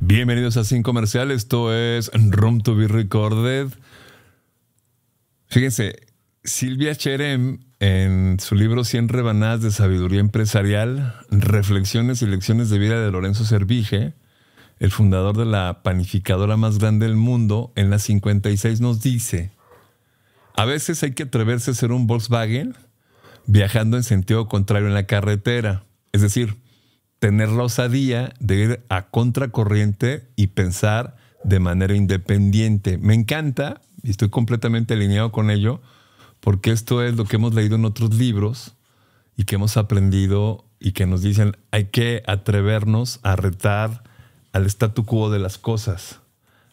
Bienvenidos a Sin Comercial, esto es Room to be Recorded. Fíjense, Silvia Cherem, en su libro 100 rebanadas de sabiduría empresarial, reflexiones y lecciones de vida de Lorenzo Servige, el fundador de la panificadora más grande del mundo, en las 56 nos dice, a veces hay que atreverse a ser un Volkswagen viajando en sentido contrario en la carretera. Es decir, tener la osadía de ir a contracorriente y pensar de manera independiente. Me encanta y estoy completamente alineado con ello porque esto es lo que hemos leído en otros libros y que hemos aprendido y que nos dicen hay que atrevernos a retar al statu quo de las cosas.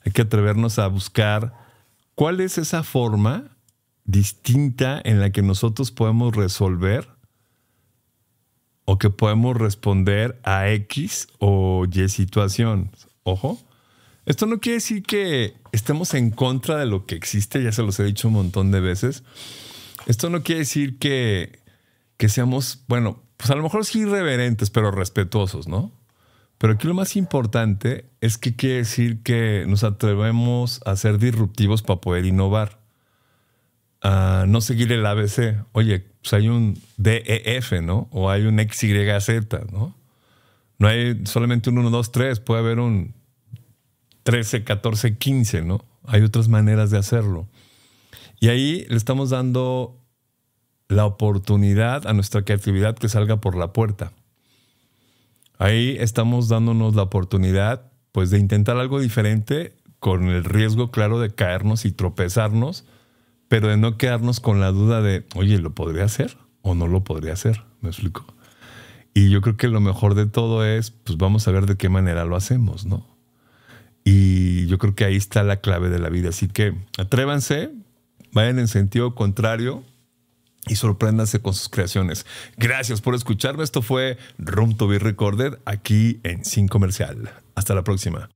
Hay que atrevernos a buscar cuál es esa forma distinta en la que nosotros podemos resolver o que podemos responder a X o Y situación. Ojo, esto no quiere decir que estemos en contra de lo que existe, ya se los he dicho un montón de veces. Esto no quiere decir que, que seamos, bueno, pues a lo mejor sí irreverentes, pero respetuosos, ¿no? Pero aquí lo más importante es que quiere decir que nos atrevemos a ser disruptivos para poder innovar no seguir el ABC. Oye, pues hay un DEF, ¿no? O hay un XYZ, ¿no? No hay solamente un 1, 2, 3, puede haber un 13, 14, 15, ¿no? Hay otras maneras de hacerlo. Y ahí le estamos dando la oportunidad a nuestra creatividad que salga por la puerta. Ahí estamos dándonos la oportunidad pues de intentar algo diferente con el riesgo claro de caernos y tropezarnos, pero de no quedarnos con la duda de, oye, ¿lo podría hacer o no lo podría hacer? ¿Me explico? Y yo creo que lo mejor de todo es, pues vamos a ver de qué manera lo hacemos, ¿no? Y yo creo que ahí está la clave de la vida. Así que atrévanse, vayan en sentido contrario y sorpréndanse con sus creaciones. Gracias por escucharme. Esto fue Room to be Recorded aquí en Sin Comercial. Hasta la próxima.